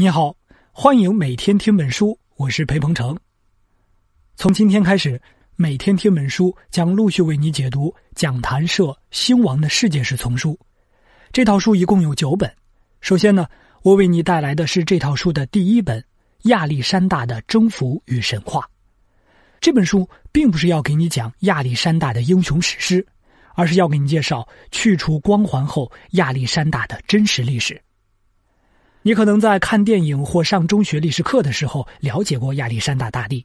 你好，欢迎每天听本书。我是裴鹏程。从今天开始，每天听本书将陆续为你解读讲坛社《兴亡的世界史》丛书。这套书一共有九本。首先呢，我为你带来的是这套书的第一本《亚历山大的征服与神话》。这本书并不是要给你讲亚历山大的英雄史诗，而是要给你介绍去除光环后亚历山大的真实历史。你可能在看电影或上中学历史课的时候了解过亚历山大大帝，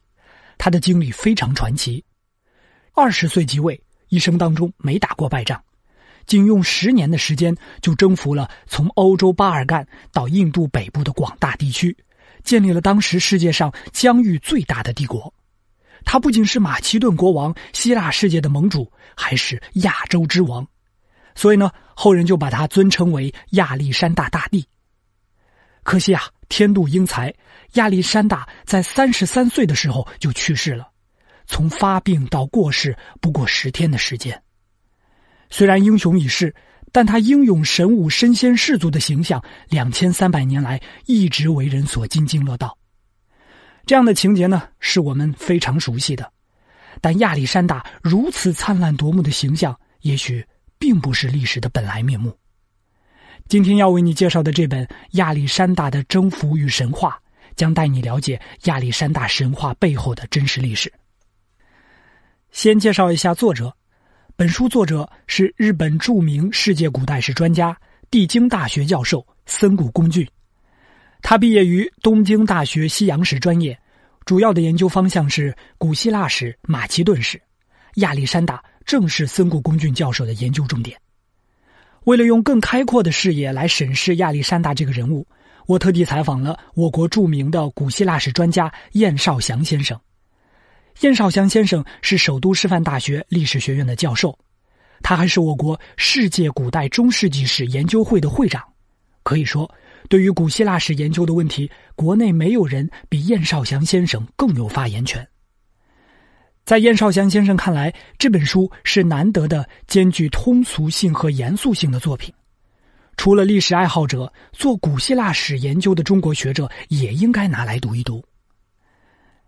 他的经历非常传奇。二十岁即位，一生当中没打过败仗，仅用十年的时间就征服了从欧洲巴尔干到印度北部的广大地区，建立了当时世界上疆域最大的帝国。他不仅是马其顿国王、希腊世界的盟主，还是亚洲之王，所以呢，后人就把他尊称为亚历山大大帝。可惜啊，天妒英才。亚历山大在三十三岁的时候就去世了，从发病到过世不过十天的时间。虽然英雄已逝，但他英勇神武、身先士卒的形象，两千三百年来一直为人所津津乐道。这样的情节呢，是我们非常熟悉的。但亚历山大如此灿烂夺目的形象，也许并不是历史的本来面目。今天要为你介绍的这本《亚历山大的征服与神话》，将带你了解亚历山大神话背后的真实历史。先介绍一下作者，本书作者是日本著名世界古代史专家、帝京大学教授森谷公俊。他毕业于东京大学西洋史专业，主要的研究方向是古希腊史、马其顿史。亚历山大正是森谷公俊教授的研究重点。为了用更开阔的视野来审视亚历山大这个人物，我特地采访了我国著名的古希腊史专家晏绍祥先生。晏绍祥先生是首都师范大学历史学院的教授，他还是我国世界古代中世纪史研究会的会长。可以说，对于古希腊史研究的问题，国内没有人比晏绍祥先生更有发言权。在燕少祥先生看来，这本书是难得的兼具通俗性和严肃性的作品。除了历史爱好者，做古希腊史研究的中国学者也应该拿来读一读。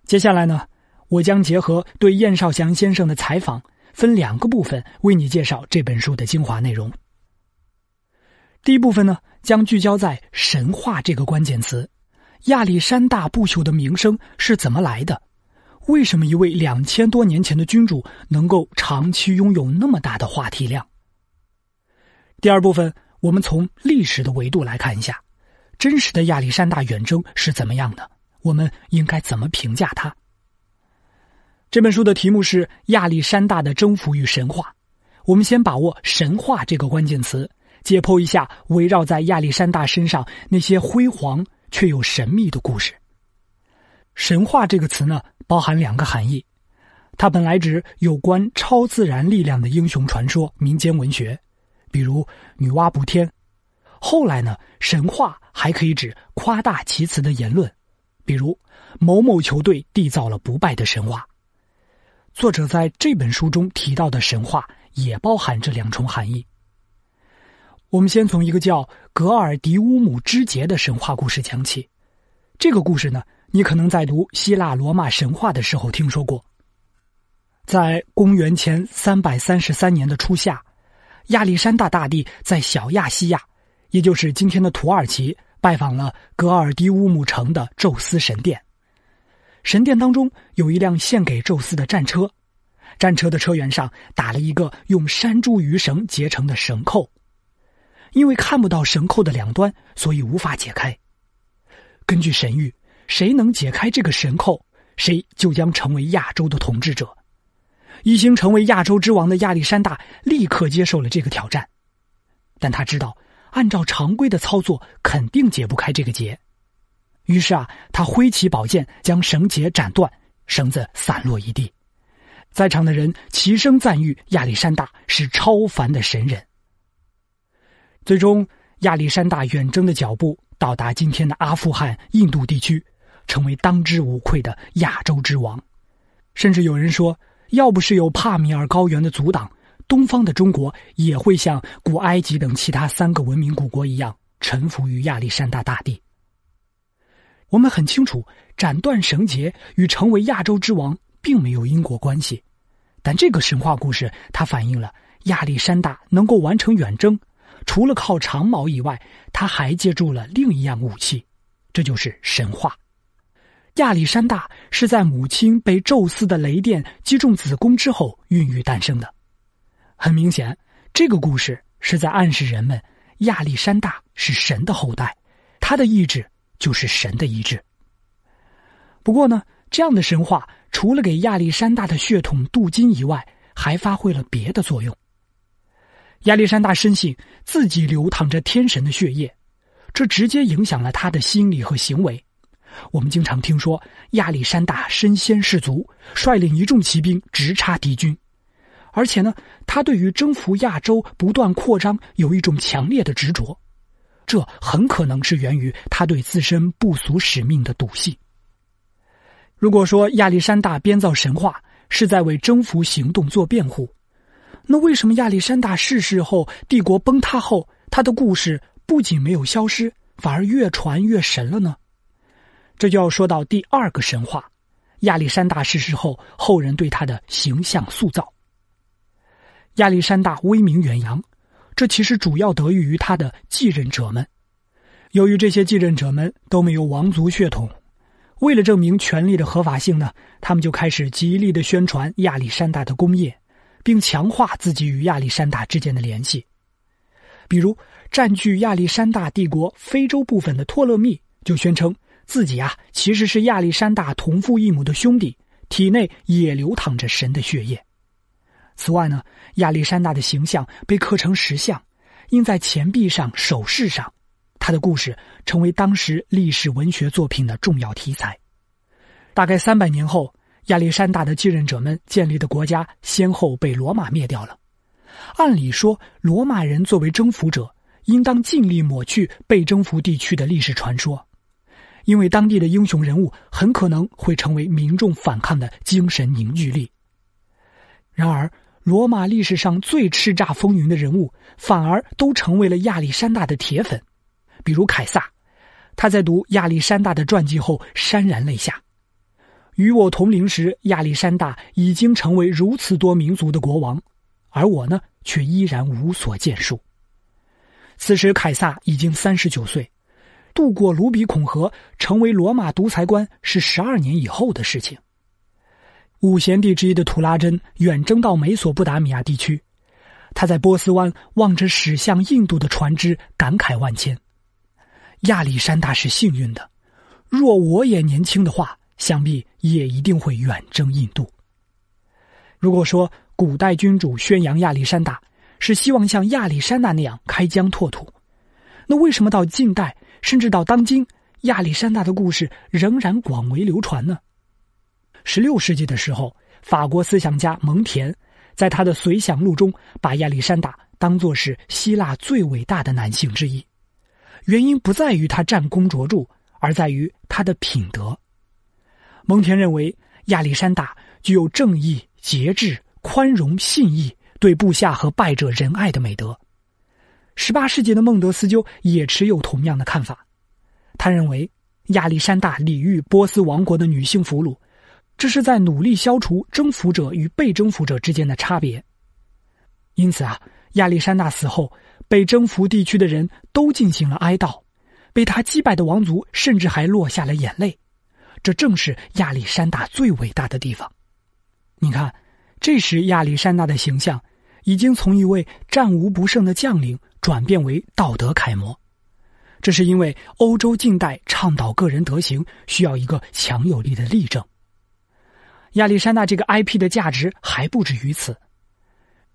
接下来呢，我将结合对燕少祥先生的采访，分两个部分为你介绍这本书的精华内容。第一部分呢，将聚焦在“神话”这个关键词，亚历山大不朽的名声是怎么来的？为什么一位两千多年前的君主能够长期拥有那么大的话题量？第二部分，我们从历史的维度来看一下，真实的亚历山大远征是怎么样的？我们应该怎么评价他？这本书的题目是《亚历山大的征服与神话》，我们先把握“神话”这个关键词，解剖一下围绕在亚历山大身上那些辉煌却又神秘的故事。神话这个词呢，包含两个含义，它本来指有关超自然力量的英雄传说、民间文学，比如女娲补天。后来呢，神话还可以指夸大其词的言论，比如某某球队缔造了不败的神话。作者在这本书中提到的神话也包含这两重含义。我们先从一个叫《格尔迪乌姆之劫》的神话故事讲起，这个故事呢。你可能在读希腊罗马神话的时候听说过，在公元前三百三十三年的初夏，亚历山大大帝在小亚细亚，也就是今天的土耳其，拜访了格尔迪乌姆城的宙斯神殿。神殿当中有一辆献给宙斯的战车，战车的车辕上打了一个用山茱萸绳结成的绳扣，因为看不到绳扣的两端，所以无法解开。根据神谕。谁能解开这个绳扣，谁就将成为亚洲的统治者。已经成为亚洲之王的亚历山大立刻接受了这个挑战，但他知道，按照常规的操作肯定解不开这个结。于是啊，他挥起宝剑将绳结斩断，绳子散落一地。在场的人齐声赞誉亚历山大是超凡的神人。最终，亚历山大远征的脚步到达今天的阿富汗、印度地区。成为当之无愧的亚洲之王，甚至有人说，要不是有帕米尔高原的阻挡，东方的中国也会像古埃及等其他三个文明古国一样，臣服于亚历山大大帝。我们很清楚，斩断绳结与成为亚洲之王并没有因果关系，但这个神话故事，它反映了亚历山大能够完成远征，除了靠长矛以外，他还借助了另一样武器，这就是神话。亚历山大是在母亲被宙斯的雷电击中子宫之后孕育诞生的。很明显，这个故事是在暗示人们：亚历山大是神的后代，他的意志就是神的意志。不过呢，这样的神话除了给亚历山大的血统镀金以外，还发挥了别的作用。亚历山大深信自己流淌着天神的血液，这直接影响了他的心理和行为。我们经常听说亚历山大身先士卒，率领一众骑兵直插敌军，而且呢，他对于征服亚洲、不断扩张有一种强烈的执着，这很可能是源于他对自身不俗使命的笃信。如果说亚历山大编造神话是在为征服行动做辩护，那为什么亚历山大逝世后，帝国崩塌后，他的故事不仅没有消失，反而越传越神了呢？这就要说到第二个神话：亚历山大逝世后，后人对他的形象塑造。亚历山大威名远扬，这其实主要得益于他的继任者们。由于这些继任者们都没有王族血统，为了证明权力的合法性呢，他们就开始极力的宣传亚历山大的功业，并强化自己与亚历山大之间的联系。比如，占据亚历山大帝国非洲部分的托勒密就宣称。自己啊，其实是亚历山大同父异母的兄弟，体内也流淌着神的血液。此外呢，亚历山大的形象被刻成石像，印在钱币上、首饰上，他的故事成为当时历史文学作品的重要题材。大概三百年后，亚历山大的继任者们建立的国家先后被罗马灭掉了。按理说，罗马人作为征服者，应当尽力抹去被征服地区的历史传说。因为当地的英雄人物很可能会成为民众反抗的精神凝聚力。然而，罗马历史上最叱咤风云的人物，反而都成为了亚历山大的铁粉。比如凯撒，他在读亚历山大的传记后潸然泪下：“与我同龄时，亚历山大已经成为如此多民族的国王，而我呢，却依然无所建树。”此时，凯撒已经三十九岁。渡过卢比孔河，成为罗马独裁官是十二年以后的事情。五贤帝之一的图拉真远征到美索不达米亚地区，他在波斯湾望着驶向印度的船只，感慨万千。亚历山大是幸运的，若我也年轻的话，想必也一定会远征印度。如果说古代君主宣扬亚历山大，是希望像亚历山大那样开疆拓土，那为什么到近代？甚至到当今，亚历山大的故事仍然广为流传呢。十六世纪的时候，法国思想家蒙田在他的随想录中把亚历山大当作是希腊最伟大的男性之一。原因不在于他战功卓著，而在于他的品德。蒙田认为，亚历山大具有正义、节制、宽容、信义、对部下和败者仁爱的美德。十八世纪的孟德斯鸠也持有同样的看法，他认为亚历山大礼遇波斯王国的女性俘虏，这是在努力消除征服者与被征服者之间的差别。因此啊，亚历山大死后，被征服地区的人都进行了哀悼，被他击败的王族甚至还落下了眼泪。这正是亚历山大最伟大的地方。你看，这时亚历山大的形象已经从一位战无不胜的将领。转变为道德楷模，这是因为欧洲近代倡导个人德行需要一个强有力的例证。亚历山大这个 IP 的价值还不止于此。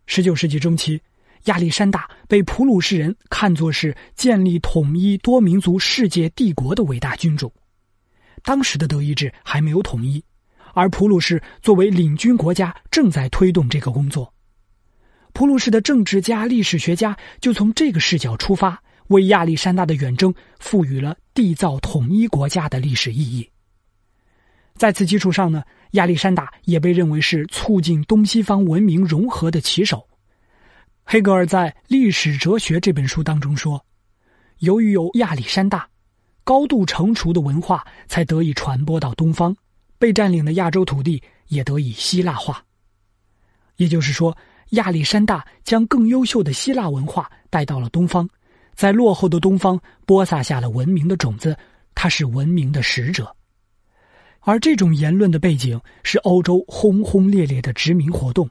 十九世纪中期，亚历山大被普鲁士人看作是建立统一多民族世界帝国的伟大君主。当时的德意志还没有统一，而普鲁士作为领军国家正在推动这个工作。普鲁士的政治家、历史学家就从这个视角出发，为亚历山大的远征赋予了缔造统一国家的历史意义。在此基础上呢，亚历山大也被认为是促进东西方文明融合的旗手。黑格尔在《历史哲学》这本书当中说：“由于有亚历山大，高度成熟的文化才得以传播到东方，被占领的亚洲土地也得以希腊化。”也就是说。亚历山大将更优秀的希腊文化带到了东方，在落后的东方播撒下了文明的种子，他是文明的使者。而这种言论的背景是欧洲轰轰烈烈的殖民活动，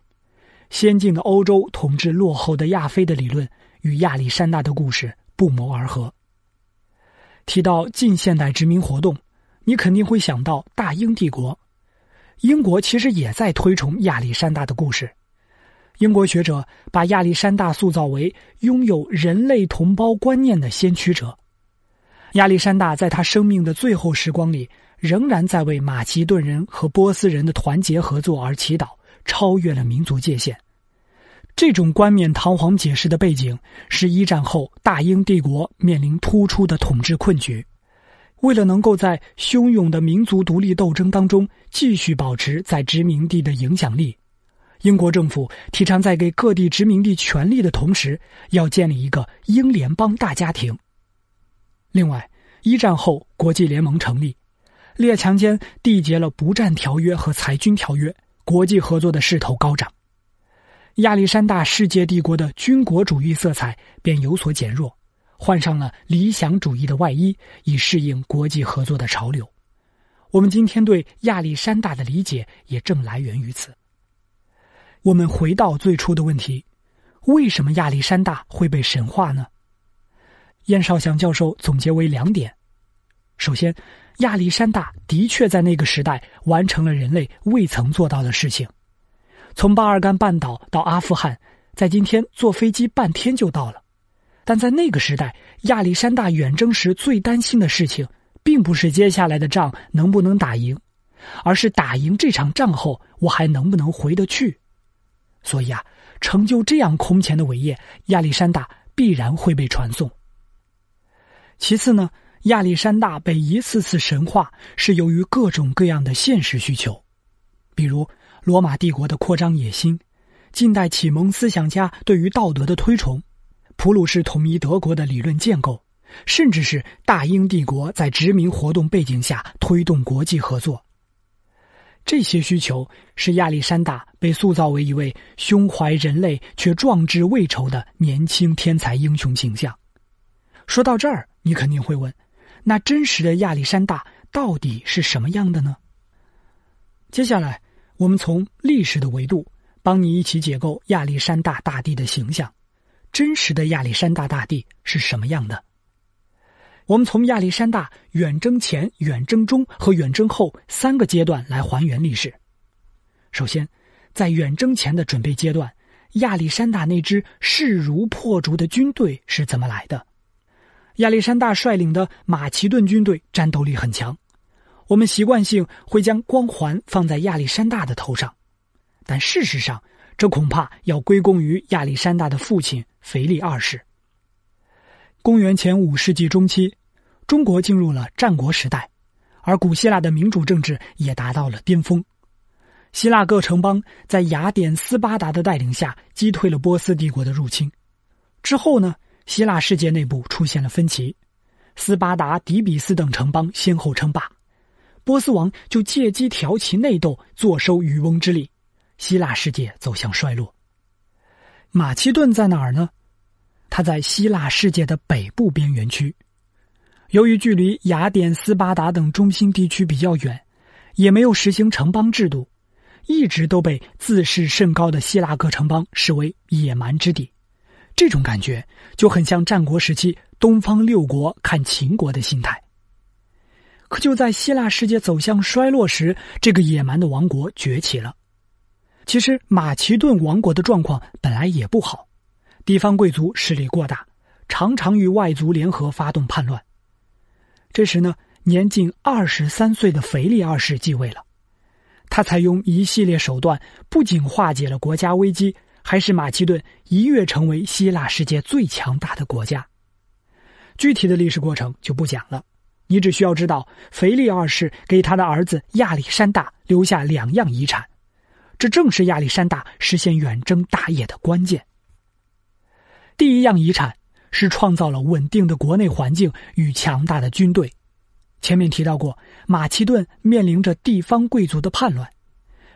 先进的欧洲统治落后的亚非的理论与亚历山大的故事不谋而合。提到近现代殖民活动，你肯定会想到大英帝国，英国其实也在推崇亚历山大的故事。英国学者把亚历山大塑造为拥有人类同胞观念的先驱者。亚历山大在他生命的最后时光里，仍然在为马其顿人和波斯人的团结合作而祈祷，超越了民族界限。这种冠冕堂皇解释的背景，是一战后大英帝国面临突出的统治困局。为了能够在汹涌的民族独立斗争当中继续保持在殖民地的影响力。英国政府提倡在给各地殖民地权力的同时，要建立一个英联邦大家庭。另外，一战后国际联盟成立，列强间缔结了不战条约和裁军条约，国际合作的势头高涨。亚历山大世界帝国的军国主义色彩便有所减弱，换上了理想主义的外衣，以适应国际合作的潮流。我们今天对亚历山大的理解也正来源于此。我们回到最初的问题：为什么亚历山大会被神话呢？燕绍祥教授总结为两点：首先，亚历山大的确在那个时代完成了人类未曾做到的事情，从巴尔干半岛到阿富汗，在今天坐飞机半天就到了；但在那个时代，亚历山大远征时最担心的事情，并不是接下来的仗能不能打赢，而是打赢这场仗后，我还能不能回得去。所以啊，成就这样空前的伟业，亚历山大必然会被传颂。其次呢，亚历山大被一次次神化，是由于各种各样的现实需求，比如罗马帝国的扩张野心、近代启蒙思想家对于道德的推崇、普鲁士统一德国的理论建构，甚至是大英帝国在殖民活动背景下推动国际合作。这些需求使亚历山大被塑造为一位胸怀人类却壮志未酬的年轻天才英雄形象。说到这儿，你肯定会问：那真实的亚历山大到底是什么样的呢？接下来，我们从历史的维度帮你一起解构亚历山大大帝的形象。真实的亚历山大大帝是什么样的？我们从亚历山大远征前、远征中和远征后三个阶段来还原历史。首先，在远征前的准备阶段，亚历山大那支势如破竹的军队是怎么来的？亚历山大率领的马其顿军队战斗力很强，我们习惯性会将光环放在亚历山大的头上，但事实上，这恐怕要归功于亚历山大的父亲腓力二世。公元前五世纪中期，中国进入了战国时代，而古希腊的民主政治也达到了巅峰。希腊各城邦在雅典、斯巴达的带领下击退了波斯帝国的入侵。之后呢，希腊世界内部出现了分歧，斯巴达、底比斯等城邦先后称霸，波斯王就借机挑起内斗，坐收渔翁之利。希腊世界走向衰落。马其顿在哪儿呢？它在希腊世界的北部边缘区，由于距离雅典、斯巴达等中心地区比较远，也没有实行城邦制度，一直都被自视甚高的希腊各城邦视为野蛮之地。这种感觉就很像战国时期东方六国看秦国的心态。可就在希腊世界走向衰落时，这个野蛮的王国崛起了。其实马其顿王国的状况本来也不好。地方贵族势力过大，常常与外族联合发动叛乱。这时呢，年近二十三岁的腓力二世继位了。他采用一系列手段，不仅化解了国家危机，还使马其顿一跃成为希腊世界最强大的国家。具体的历史过程就不讲了，你只需要知道，腓力二世给他的儿子亚历山大留下两样遗产，这正是亚历山大实现远征大业的关键。第一样遗产是创造了稳定的国内环境与强大的军队。前面提到过，马其顿面临着地方贵族的叛乱，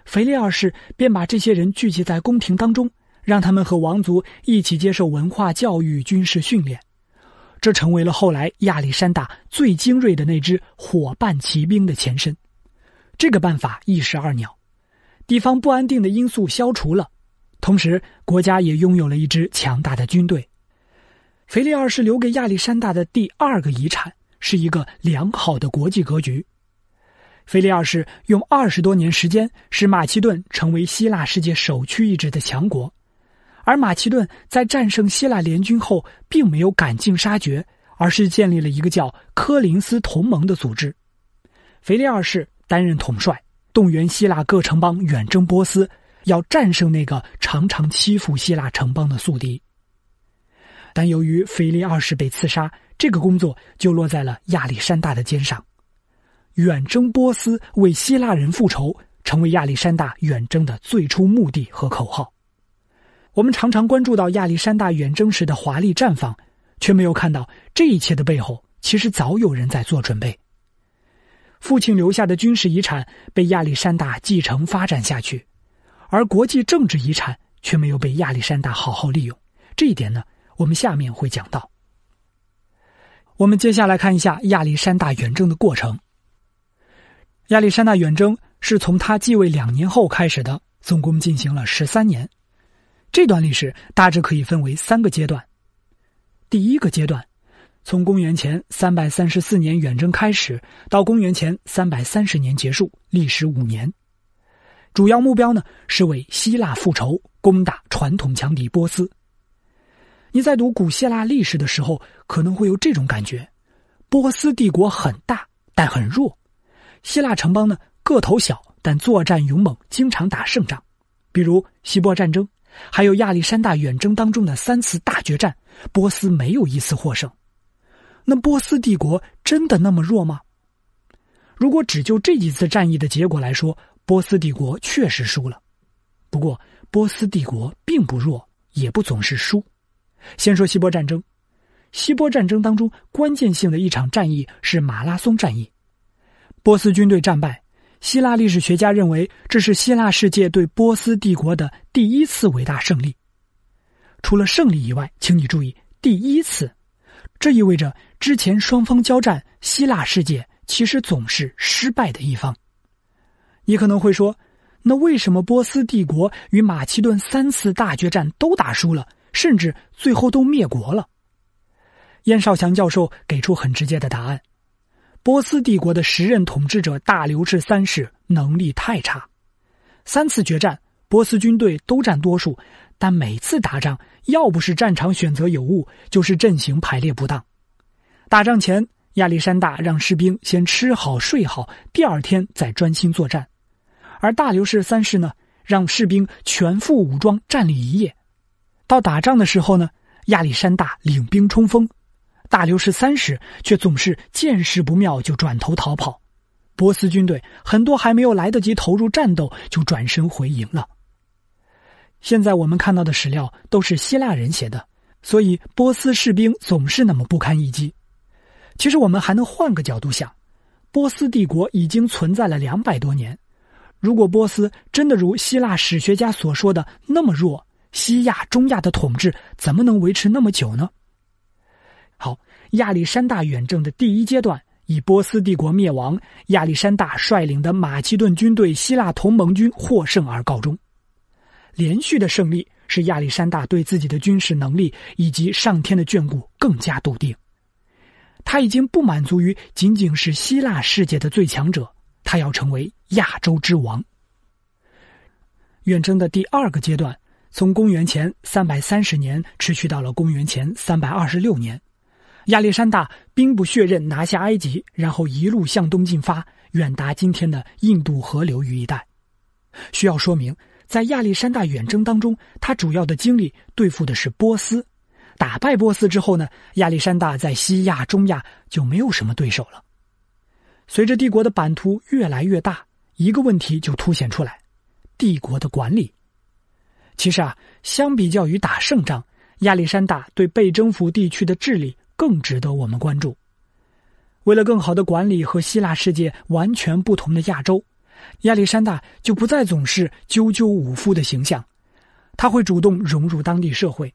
腓力二世便把这些人聚集在宫廷当中，让他们和王族一起接受文化教育、军事训练。这成为了后来亚历山大最精锐的那支伙伴骑兵的前身。这个办法一石二鸟，地方不安定的因素消除了。同时，国家也拥有了一支强大的军队。腓力二世留给亚历山大的第二个遗产是一个良好的国际格局。腓力二世用二十多年时间使马其顿成为希腊世界首屈一指的强国，而马其顿在战胜希腊联军后，并没有赶尽杀绝，而是建立了一个叫科林斯同盟的组织。腓力二世担任统帅，动员希腊各城邦远征波斯。要战胜那个常常欺负希腊城邦的宿敌。但由于腓力二世被刺杀，这个工作就落在了亚历山大的肩上。远征波斯，为希腊人复仇，成为亚历山大远征的最初目的和口号。我们常常关注到亚历山大远征时的华丽绽放，却没有看到这一切的背后，其实早有人在做准备。父亲留下的军事遗产被亚历山大继承发展下去。而国际政治遗产却没有被亚历山大好好利用，这一点呢，我们下面会讲到。我们接下来看一下亚历山大远征的过程。亚历山大远征是从他继位两年后开始的，总共进行了十三年。这段历史大致可以分为三个阶段。第一个阶段，从公元前三百三十四年远征开始，到公元前三百三十年结束，历时五年。主要目标呢是为希腊复仇，攻打传统强敌波斯。你在读古希腊历史的时候，可能会有这种感觉：波斯帝国很大，但很弱；希腊城邦呢，个头小，但作战勇猛，经常打胜仗。比如希波战争，还有亚历山大远征当中的三次大决战，波斯没有一次获胜。那波斯帝国真的那么弱吗？如果只就这几次战役的结果来说，波斯帝国确实输了，不过波斯帝国并不弱，也不总是输。先说希波战争，希波战争当中关键性的一场战役是马拉松战役，波斯军队战败。希腊历史学家认为这是希腊世界对波斯帝国的第一次伟大胜利。除了胜利以外，请你注意“第一次”，这意味着之前双方交战，希腊世界其实总是失败的一方。你可能会说，那为什么波斯帝国与马其顿三次大决战都打输了，甚至最后都灭国了？燕绍祥教授给出很直接的答案：波斯帝国的时任统治者大流士三世能力太差，三次决战波斯军队都占多数，但每次打仗要不是战场选择有误，就是阵型排列不当。打仗前，亚历山大让士兵先吃好睡好，第二天再专心作战。而大流士三世呢，让士兵全副武装站立一夜，到打仗的时候呢，亚历山大领兵冲锋，大流士三世却总是见势不妙就转头逃跑，波斯军队很多还没有来得及投入战斗就转身回营了。现在我们看到的史料都是希腊人写的，所以波斯士兵总是那么不堪一击。其实我们还能换个角度想，波斯帝国已经存在了两百多年。如果波斯真的如希腊史学家所说的那么弱，西亚、中亚的统治怎么能维持那么久呢？好，亚历山大远征的第一阶段以波斯帝国灭亡、亚历山大率领的马其顿军队、希腊同盟军获胜而告终。连续的胜利使亚历山大对自己的军事能力以及上天的眷顾更加笃定，他已经不满足于仅仅是希腊世界的最强者。他要成为亚洲之王。远征的第二个阶段，从公元前330年持续到了公元前326年。亚历山大兵不血刃拿下埃及，然后一路向东进发，远达今天的印度河流域一带。需要说明，在亚历山大远征当中，他主要的精力对付的是波斯。打败波斯之后呢，亚历山大在西亚、中亚就没有什么对手了。随着帝国的版图越来越大，一个问题就凸显出来：帝国的管理。其实啊，相比较于打胜仗，亚历山大对被征服地区的治理更值得我们关注。为了更好的管理和希腊世界完全不同的亚洲，亚历山大就不再总是赳赳武夫的形象，他会主动融入当地社会。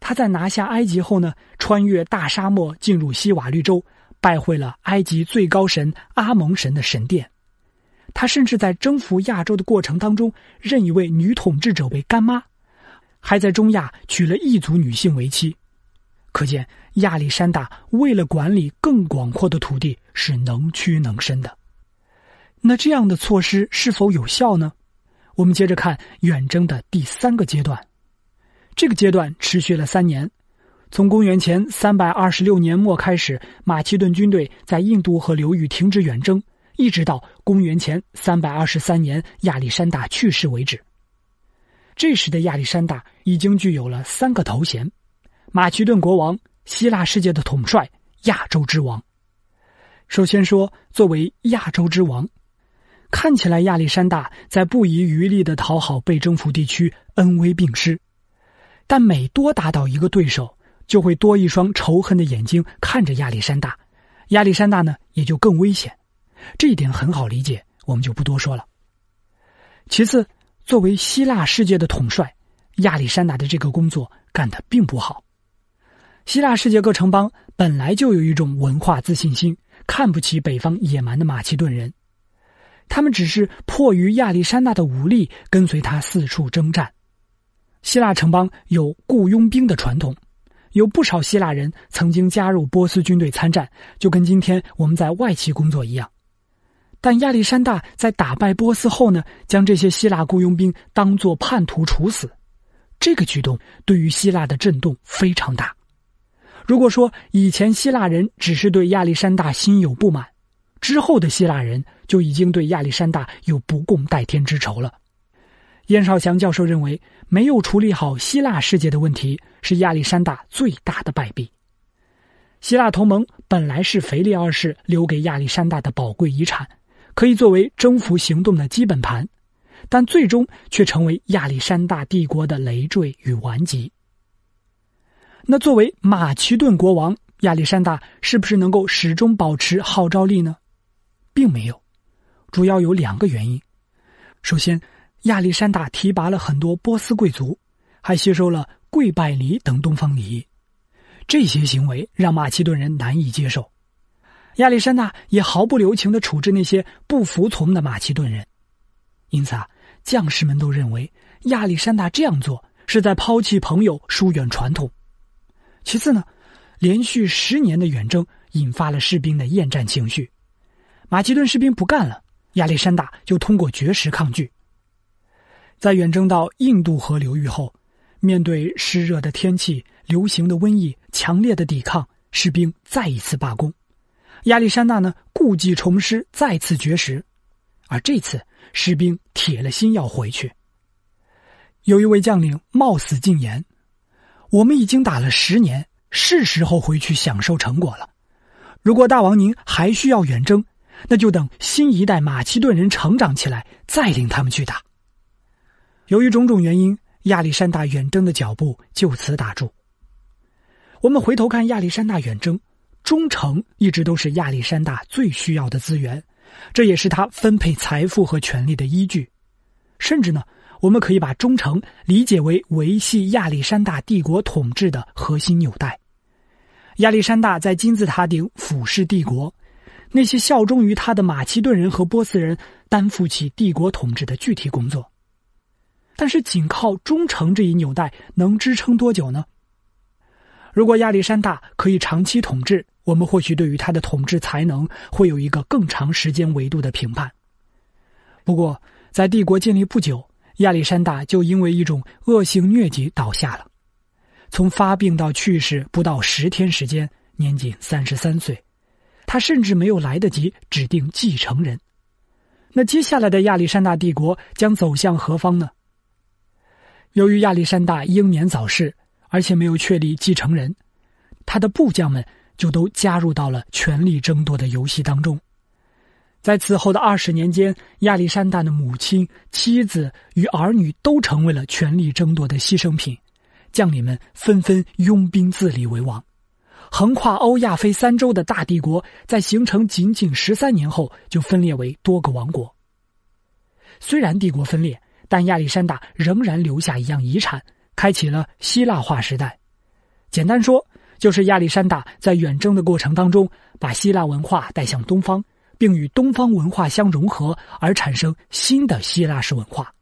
他在拿下埃及后呢，穿越大沙漠进入西瓦绿洲。拜会了埃及最高神阿蒙神的神殿，他甚至在征服亚洲的过程当中，认一位女统治者为干妈，还在中亚娶了异族女性为妻，可见亚历山大为了管理更广阔的土地是能屈能伸的。那这样的措施是否有效呢？我们接着看远征的第三个阶段，这个阶段持续了三年。从公元前三百二十六年末开始，马其顿军队在印度河流域停止远征，一直到公元前三百二十三年亚历山大去世为止。这时的亚历山大已经具有了三个头衔：马其顿国王、希腊世界的统帅、亚洲之王。首先说，作为亚洲之王，看起来亚历山大在不遗余力的讨好被征服地区，恩威并施。但每多打倒一个对手，就会多一双仇恨的眼睛看着亚历山大，亚历山大呢也就更危险，这一点很好理解，我们就不多说了。其次，作为希腊世界的统帅，亚历山大的这个工作干得并不好。希腊世界各城邦本来就有一种文化自信心，看不起北方野蛮的马其顿人，他们只是迫于亚历山大的武力跟随他四处征战。希腊城邦有雇佣兵的传统。有不少希腊人曾经加入波斯军队参战，就跟今天我们在外企工作一样。但亚历山大在打败波斯后呢，将这些希腊雇佣兵当作叛徒处死，这个举动对于希腊的震动非常大。如果说以前希腊人只是对亚历山大心有不满，之后的希腊人就已经对亚历山大有不共戴天之仇了。燕少祥教授认为，没有处理好希腊世界的问题是亚历山大最大的败笔。希腊同盟本来是腓力二世留给亚历山大的宝贵遗产，可以作为征服行动的基本盘，但最终却成为亚历山大帝国的累赘与顽疾。那作为马其顿国王，亚历山大是不是能够始终保持号召力呢？并没有，主要有两个原因。首先，亚历山大提拔了很多波斯贵族，还吸收了跪拜礼等东方礼仪，这些行为让马其顿人难以接受。亚历山大也毫不留情的处置那些不服从的马其顿人，因此啊，将士们都认为亚历山大这样做是在抛弃朋友、疏远传统。其次呢，连续十年的远征引发了士兵的厌战情绪，马其顿士兵不干了，亚历山大就通过绝食抗拒。在远征到印度河流域后，面对湿热的天气、流行的瘟疫、强烈的抵抗，士兵再一次罢工。亚历山大呢，故技重施，再次绝食。而这次，士兵铁了心要回去。有一位将领冒死进言：“我们已经打了十年，是时候回去享受成果了。如果大王您还需要远征，那就等新一代马其顿人成长起来，再领他们去打。”由于种种原因，亚历山大远征的脚步就此打住。我们回头看亚历山大远征，忠诚一直都是亚历山大最需要的资源，这也是他分配财富和权力的依据。甚至呢，我们可以把忠诚理解为维系亚历山大帝国统治的核心纽带。亚历山大在金字塔顶俯视帝国，那些效忠于他的马其顿人和波斯人担负起帝国统治的具体工作。但是，仅靠忠诚这一纽带能支撑多久呢？如果亚历山大可以长期统治，我们或许对于他的统治才能会有一个更长时间维度的评判。不过，在帝国建立不久，亚历山大就因为一种恶性疟疾倒下了，从发病到去世不到十天时间，年仅三十三岁，他甚至没有来得及指定继承人。那接下来的亚历山大帝国将走向何方呢？由于亚历山大英年早逝，而且没有确立继承人，他的部将们就都加入到了权力争夺的游戏当中。在此后的二十年间，亚历山大的母亲、妻子与儿女都成为了权力争夺的牺牲品，将领们纷纷拥兵自立为王。横跨欧亚非三洲的大帝国，在形成仅仅十三年后就分裂为多个王国。虽然帝国分裂，但亚历山大仍然留下一样遗产，开启了希腊化时代。简单说，就是亚历山大在远征的过程当中，把希腊文化带向东方，并与东方文化相融合，而产生新的希腊式文化。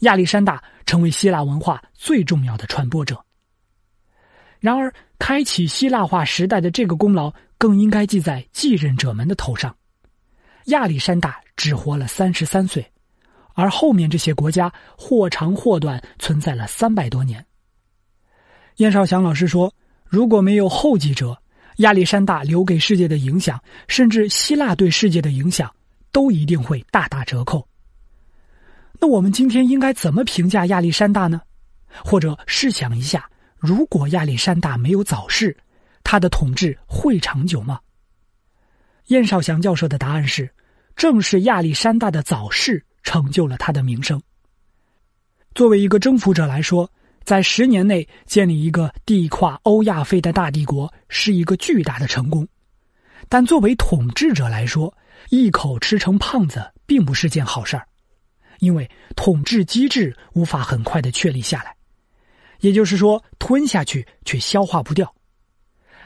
亚历山大成为希腊文化最重要的传播者。然而，开启希腊化时代的这个功劳，更应该记在继任者们的头上。亚历山大只活了三十三岁。而后面这些国家或长或短存在了三百多年。燕少祥老师说，如果没有后继者，亚历山大留给世界的影响，甚至希腊对世界的影响，都一定会大打折扣。那我们今天应该怎么评价亚历山大呢？或者试想一下，如果亚历山大没有早逝，他的统治会长久吗？燕少祥教授的答案是：正是亚历山大的早逝。成就了他的名声。作为一个征服者来说，在十年内建立一个地跨欧亚非的大帝国是一个巨大的成功，但作为统治者来说，一口吃成胖子并不是件好事儿，因为统治机制无法很快的确立下来，也就是说，吞下去却消化不掉。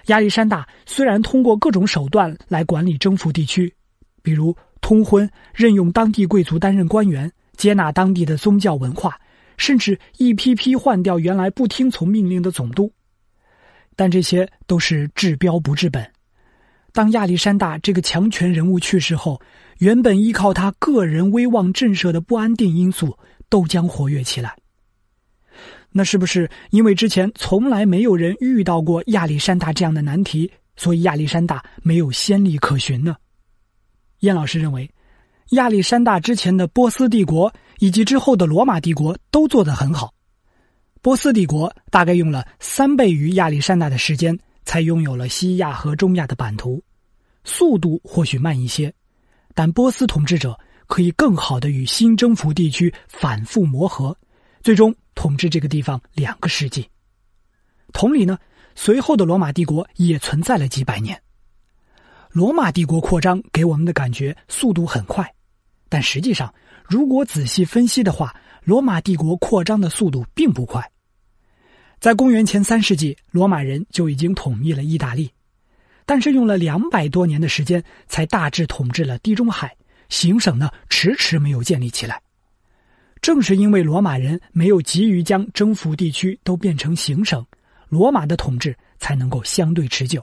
亚历山大虽然通过各种手段来管理征服地区，比如。通婚，任用当地贵族担任官员，接纳当地的宗教文化，甚至一批批换掉原来不听从命令的总督。但这些都是治标不治本。当亚历山大这个强权人物去世后，原本依靠他个人威望震慑的不安定因素都将活跃起来。那是不是因为之前从来没有人遇到过亚历山大这样的难题，所以亚历山大没有先例可循呢？燕老师认为，亚历山大之前的波斯帝国以及之后的罗马帝国都做得很好。波斯帝国大概用了三倍于亚历山大的时间，才拥有了西亚和中亚的版图，速度或许慢一些，但波斯统治者可以更好的与新征服地区反复磨合，最终统治这个地方两个世纪。同理呢，随后的罗马帝国也存在了几百年。罗马帝国扩张给我们的感觉速度很快，但实际上，如果仔细分析的话，罗马帝国扩张的速度并不快。在公元前三世纪，罗马人就已经统一了意大利，但是用了两百多年的时间才大致统治了地中海行省呢，迟迟没有建立起来。正是因为罗马人没有急于将征服地区都变成行省，罗马的统治才能够相对持久。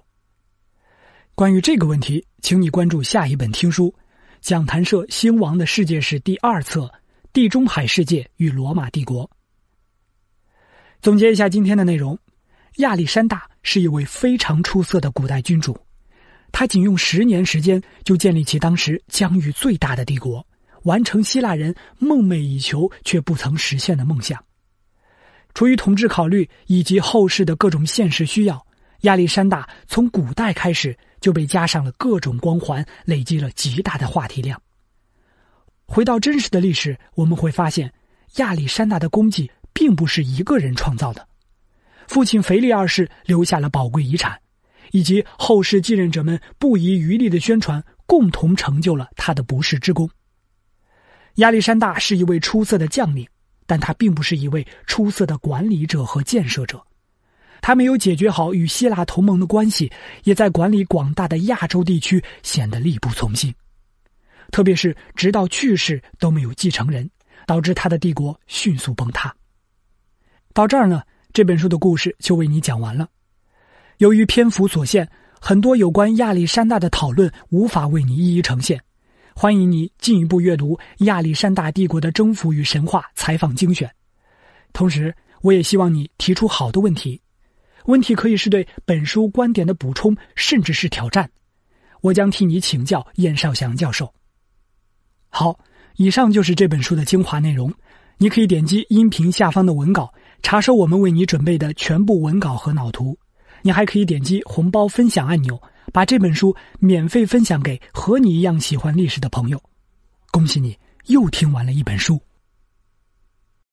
关于这个问题，请你关注下一本听书《讲谈社兴亡的世界史》第二册《地中海世界与罗马帝国》。总结一下今天的内容：亚历山大是一位非常出色的古代君主，他仅用十年时间就建立起当时疆域最大的帝国，完成希腊人梦寐以求却不曾实现的梦想。出于统治考虑以及后世的各种现实需要，亚历山大从古代开始。就被加上了各种光环，累积了极大的话题量。回到真实的历史，我们会发现亚历山大的功绩并不是一个人创造的，父亲腓力二世留下了宝贵遗产，以及后世继任者们不遗余力的宣传，共同成就了他的不世之功。亚历山大是一位出色的将领，但他并不是一位出色的管理者和建设者。他没有解决好与希腊同盟的关系，也在管理广大的亚洲地区显得力不从心，特别是直到去世都没有继承人，导致他的帝国迅速崩塌。到这儿呢，这本书的故事就为你讲完了。由于篇幅所限，很多有关亚历山大的讨论无法为你一一呈现，欢迎你进一步阅读《亚历山大帝国的征服与神话》采访精选。同时，我也希望你提出好的问题。问题可以是对本书观点的补充，甚至是挑战。我将替你请教燕少祥教授。好，以上就是这本书的精华内容。你可以点击音频下方的文稿，查收我们为你准备的全部文稿和脑图。你还可以点击红包分享按钮，把这本书免费分享给和你一样喜欢历史的朋友。恭喜你，又听完了一本书。